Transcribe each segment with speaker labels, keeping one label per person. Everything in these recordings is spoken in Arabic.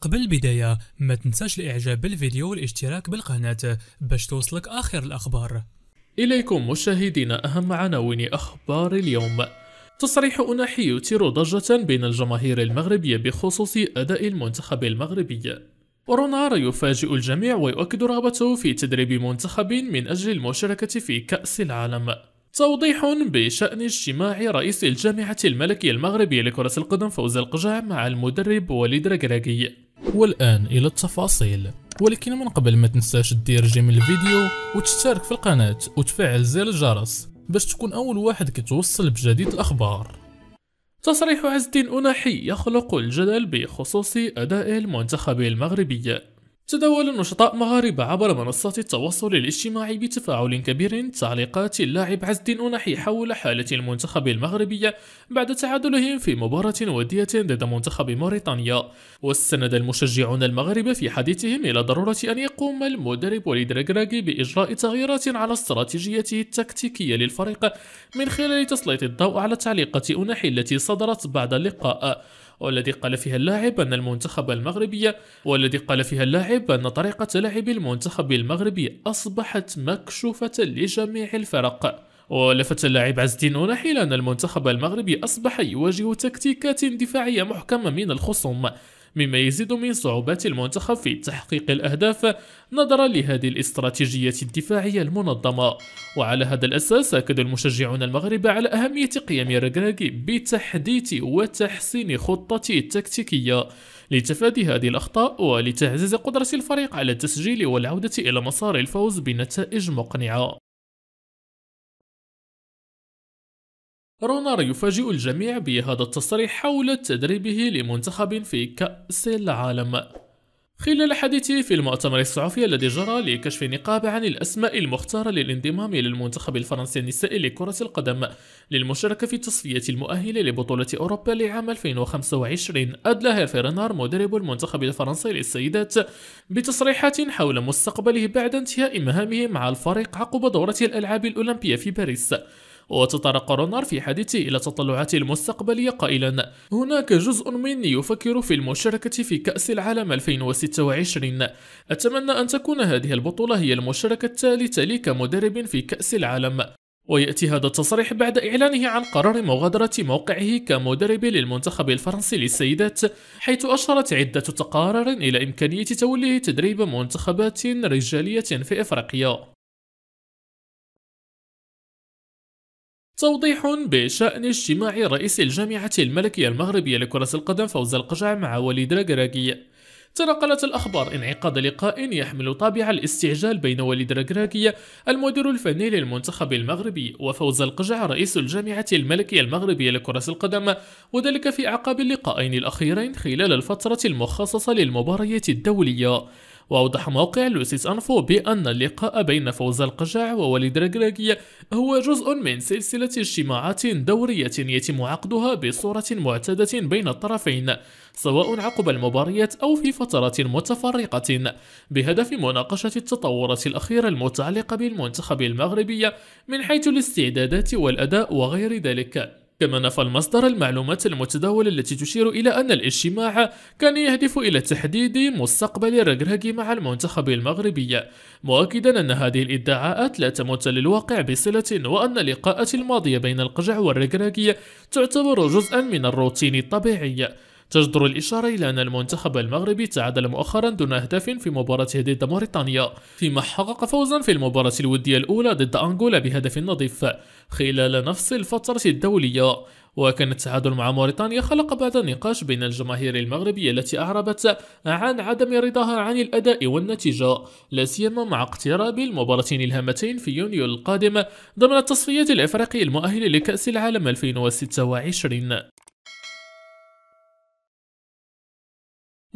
Speaker 1: قبل البداية ما تنساش الاعجاب بالفيديو والاشتراك بالقناة باش توصلك اخر الاخبار اليكم مشاهدينا اهم عناوين اخبار اليوم تصريح أناحي يثير ضجة بين الجماهير المغربية بخصوص أداء المنتخب المغربي ورونار يفاجئ الجميع ويؤكد رغبته في تدريب منتخب من أجل المشاركة في كأس العالم توضيح بشأن اجتماع رئيس الجامعة الملكية المغربية لكرة القدم فوز القجع مع المدرب وليد رجراجي والآن إلى التفاصيل ولكن من قبل ما تنساش دير جيم الفيديو وتشترك في القناة وتفعل زر الجرس باش تكون أول واحد كتوصل بجديد الأخبار تصريح عز الدين أناحي يخلق الجدل بخصوص أداء المنتخب المغربي تداول النشطاء مغاربة عبر منصات التواصل الاجتماعي بتفاعل كبير تعليقات اللاعب عز الدين أنحي حول حالة المنتخب المغربي بعد تعادلهم في مباراة ودية ضد منتخب موريتانيا واستند المشجعون المغرب في حديثهم إلى ضرورة أن يقوم المدرب وليد ركراكي بإجراء تغييرات على استراتيجيته التكتيكية للفريق من خلال تسليط الضوء على تعليقات أنحي التي صدرت بعد اللقاء والذي قال فيها اللاعب أن المنتخب المغربي والذي قال فيها اللاعب أن طريقة لعب المنتخب المغربي أصبحت مكشوفة لجميع الفرق ولفت اللاعب عز الدين نحيل أن المنتخب المغربي أصبح يواجه تكتيكات دفاعية محكمة من الخصوم مما يزيد من صعوبات المنتخب في تحقيق الأهداف نظرا لهذه الاستراتيجية الدفاعية المنظمة وعلى هذا الأساس أكد المشجعون المغرب على أهمية قيام ركراكي بتحديث وتحسين خطته التكتيكية لتفادي هذه الأخطاء ولتعزيز قدرة الفريق على التسجيل والعودة إلى مسار الفوز بنتائج مقنعة رونار يفاجئ الجميع بهذا التصريح حول تدريبه لمنتخب في كأس العالم خلال حديثه في المؤتمر الصحفي الذي جرى لكشف نقاب عن الأسماء المختارة للانضمام للمنتخب الفرنسي النسائي لكرة القدم للمشاركة في تصفية المؤهلة لبطولة أوروبا لعام 2025 أدلى هيرفي رينار مدرب المنتخب الفرنسي للسيدات بتصريحات حول مستقبله بعد انتهاء مهامه مع الفريق عقب دورة الألعاب الأولمبية في باريس وتطرق رونار في حديثه إلى تطلعاته المستقبلية قائلا هناك جزء مني يفكر في المشاركة في كأس العالم 2026 أتمنى أن تكون هذه البطولة هي المشاركة الثالثة لي كمدرب في كأس العالم ويأتي هذا التصريح بعد إعلانه عن قرار مغادرة موقعه كمدرب للمنتخب الفرنسي للسيدات حيث أشارت عدة تقارير إلى إمكانية توليه تدريب منتخبات رجالية في إفريقيا توضيح بشأن اجتماع رئيس الجامعة الملكية المغربية لكرة القدم فوز القجع مع وليد راكراكي تنقلت الأخبار انعقاد لقاء يحمل طابع الاستعجال بين وليد راكراكي المدير الفني للمنتخب المغربي وفوز القجع رئيس الجامعة الملكية المغربية لكرة القدم وذلك في أعقاب اللقاءين الأخيرين خلال الفترة المخصصة للمباريات الدولية وأوضح موقع لوسيس أنفو بأن اللقاء بين فوز القجع ووليد رجراجي هو جزء من سلسلة اجتماعات دورية يتم عقدها بصورة معتادة بين الطرفين سواء عقب المباريات أو في فترات متفرقة بهدف مناقشة التطورات الأخيرة المتعلقة بالمنتخب المغربي من حيث الاستعدادات والأداء وغير ذلك كما نفى المصدر المعلومات المتداولة التي تشير إلى أن الاجتماع كان يهدف إلى تحديد مستقبل رجراجي مع المنتخب المغربي مؤكدا أن هذه الادعاءات لا تمت للواقع بصلة وأن اللقاءات الماضية بين القجع والرجراجي تعتبر جزءا من الروتين الطبيعي تجدر الإشارة إلى أن المنتخب المغربي تعادل مؤخرا دون أهداف في مباراته ضد موريتانيا فيما حقق فوزا في المباراة الودية الأولى ضد أنغولا بهدف نظيف خلال نفس الفترة الدولية وكان التعادل مع موريتانيا خلق بعد نقاش بين الجماهير المغربية التي أعربت عن عدم رضاها عن الأداء والنتيجة لا سيما مع اقتراب المباراتين الهامتين في يونيو القادم ضمن التصفيات الإفريقي المؤهل لكأس العالم 2026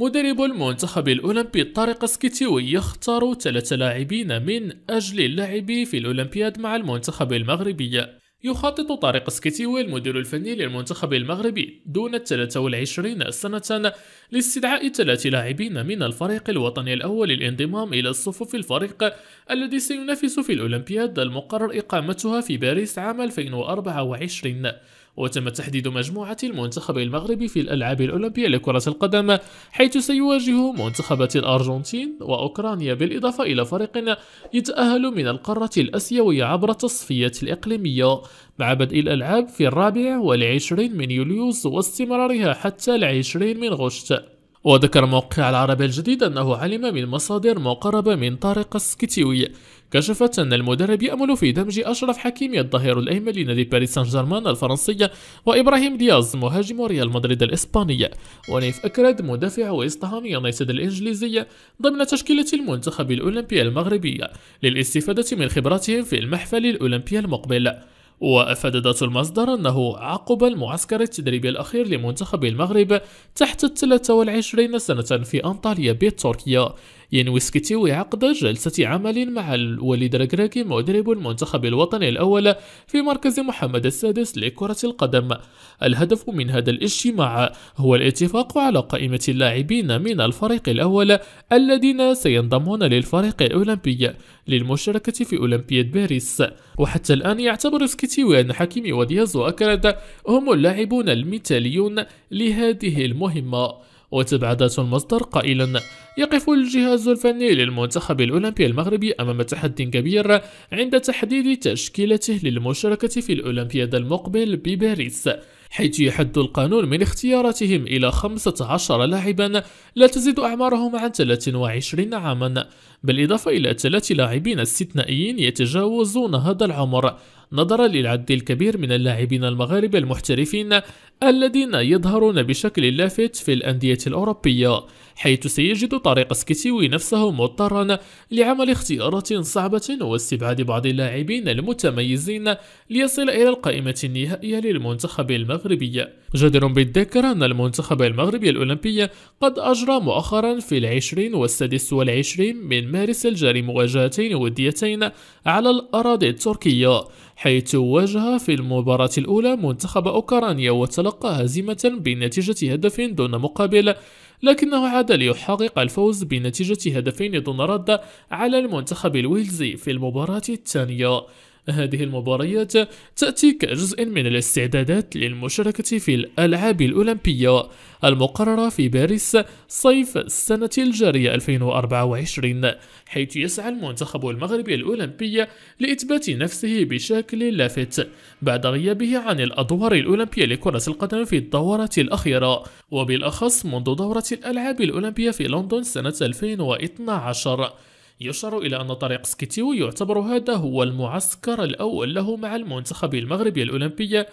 Speaker 1: مدرب المنتخب الأولمبي طارق سكيتيوي يختار ثلاثة لاعبين من أجل اللعب في الأولمبياد مع المنتخب المغربي يخطط طارق سكيتيوي المدير الفني للمنتخب المغربي دون 23 سنة لاستدعاء ثلاث لاعبين من الفريق الوطني الأول للانضمام إلى الصفوف الفريق الذي سينافس في الأولمبياد المقرر إقامتها في باريس عام 2024 وتم تحديد مجموعة المنتخب المغربي في الألعاب الأولمبية لكرة القدم حيث سيواجه منتخبات الأرجنتين وأوكرانيا بالإضافة إلى فريق يتأهل من القارة الأسيوية عبر التصفيات الإقليمية مع بدء الألعاب في الرابع والعشرين من يوليوز واستمرارها حتى العشرين من غشت وذكر موقع العربي الجديد أنه علم من مصادر مقربة من طارق السكتيوي كشفت أن المدرب يأمل في دمج أشرف حكيمي الظهير الأيمن لنادي باريس سان جيرمان الفرنسي وإبراهيم دياز مهاجم ريال مدريد الإسباني ونيف أكرد مدافع ويست هام يونايتد الإنجليزي ضمن تشكيلة المنتخب الأولمبي المغربي للاستفادة من خبراتهم في المحفل الأولمبي المقبل وأفاد ذات المصدر أنه عقب المعسكر التدريبي الأخير لمنتخب المغرب تحت 23 سنة في أنطاليا بالتركيا ينوي يعني سكتيوي عقد جلسة عمل مع الوليد ركراكي مدرب المنتخب الوطني الأول في مركز محمد السادس لكرة القدم الهدف من هذا الاجتماع هو الاتفاق على قائمة اللاعبين من الفريق الأول الذين سينضمون للفريق الأولمبي للمشاركة في أولمبياد باريس وحتى الآن يعتبر سكتيوي أن حكيمي ودياز وأكرد هم اللاعبون المثاليون لهذه المهمة وتبع ذات المصدر قائلا يقف الجهاز الفني للمنتخب الأولمبي المغربي أمام تحد كبير عند تحديد تشكيلته للمشاركة في الأولمبياد المقبل بباريس حيث يحد القانون من اختياراتهم إلى 15 لاعبا لا تزيد أعمارهم عن 23 عاما بالإضافة إلى ثلاث لاعبين استثنائيين يتجاوزون هذا العمر نظرا للعدد الكبير من اللاعبين المغاربة المحترفين الذين يظهرون بشكل لافت في الأندية الأوروبية حيث سيجد طريق سكيتيوي نفسه مضطرا لعمل اختيارات صعبة واستبعاد بعض اللاعبين المتميزين ليصل إلى القائمة النهائية للمنتخب المغربي جدير بالذكر أن المنتخب المغربي الأولمبي قد أجرى مؤخرا في العشرين والسادس والعشرين من مارس الجاري مواجهتين وديتين على الأراضي التركية حيث واجه في المباراة الأولى منتخب أوكرانيا وتلقى هزيمة بنتيجة هدف دون مقابل لكنه عاد ليحقق الفوز بنتيجة هدفين دون رد على المنتخب الويلزي في المباراة الثانية هذه المباريات تأتي كجزء من الاستعدادات للمشاركة في الألعاب الأولمبية المقررة في باريس صيف السنة الجارية 2024 حيث يسعى المنتخب المغربي الأولمبي لإثبات نفسه بشكل لافت بعد غيابه عن الأدوار الأولمبية لكرة القدم في الدورة الأخيرة وبالأخص منذ دورة الألعاب الأولمبية في لندن سنة 2012 يشار إلى أن طريق سكيتيو يعتبر هذا هو المعسكر الأول له مع المنتخب المغربي الأولمبي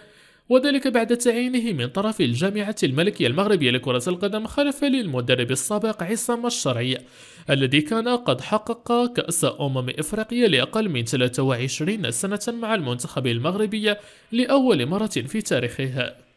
Speaker 1: وذلك بعد تعيينه من طرف الجامعة الملكية المغربية لكرة القدم خلفا للمدرب السابق عصام الشرعي الذي كان قد حقق كأس أمم إفريقيا لأقل من 23 سنة مع المنتخب المغربي لأول مرة في تاريخه